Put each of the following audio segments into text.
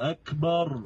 أكبر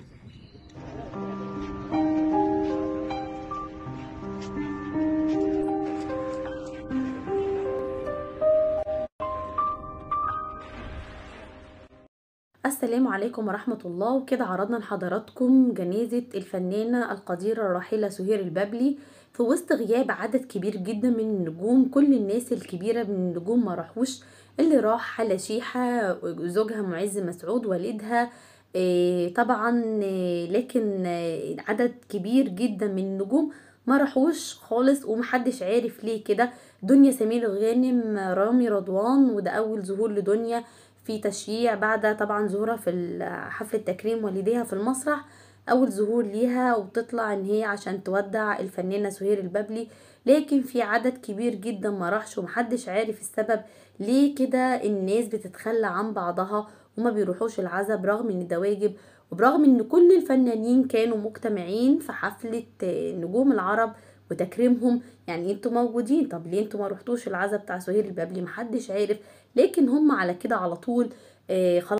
السلام عليكم ورحمة الله وكده عرضنا لحضراتكم جنازة الفنانة القديرة الراحلة سهير البابلي في وسط غياب عدد كبير جدا من النجوم كل الناس الكبيرة من النجوم ما راحوش اللي راح حلا شيحة زوجها معز مسعود والدها آه، طبعا آه، لكن آه، عدد كبير جدا من النجوم ما راحوش خالص ومحدش عارف ليه كده دنيا سمير غانم رامي رضوان وده اول ظهور لدنيا في تشييع بعد طبعا ظهورها في حفل تكريم والديها في المسرح اول ظهور ليها وبتطلع ان هي عشان تودع الفنانة سهير البابلي لكن في عدد كبير جدا ما راحش ومحدش عارف السبب ليه كده الناس بتتخلى عن بعضها وما بيروحوش العزا برغم ان ده واجب وبرغم ان كل الفنانين كانوا مجتمعين في حفلة آه، نجوم العرب وتكريمهم يعني انتوا موجودين طب ليه انتوا ما رحتوش العزا بتاع سهير البابلي محدش عارف لكن هم على كده على طول آه، خلاص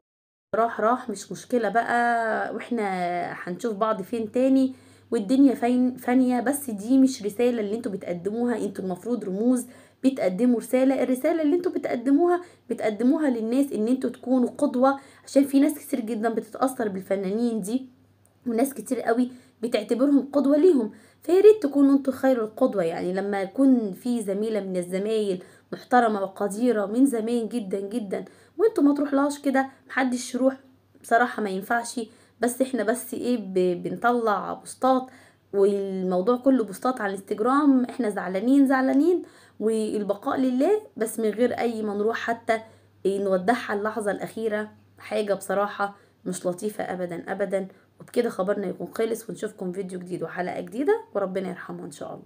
راح راح مش مشكلة بقى واحنا هنشوف بعض فين تاني والدنيا فين فانية بس دي مش رسالة اللي انتوا بتقدموها انتوا المفروض رموز بتقدموا رسالة الرسالة اللي انتوا بتقدموها بتقدموها للناس ان انتوا تكونوا قدوة عشان في ناس كتير جدا بتتأثر بالفنانين دي وناس كتير قوي بتعتبرهم قدوة ليهم فياريت تكونوا انتوا خير القدوة يعني لما يكون في زميلة من الزمايل محترمة وقديرة من زمان جدا جدا وانتوا ما تروحلهاش كده محدش يروح بصراحة ما ينفعش بس احنا بس ايه بنطلع بوستات والموضوع كله بوستات على الانستجرام احنا زعلانين زعلانين والبقاء لله بس من غير اي ما نروح حتى إيه نودعها اللحظة الاخيرة حاجة بصراحة مش لطيفة ابدا ابدا وبكده خبرنا يكون خلص ونشوفكم فيديو جديد وحلقة جديدة وربنا يرحمه ان شاء الله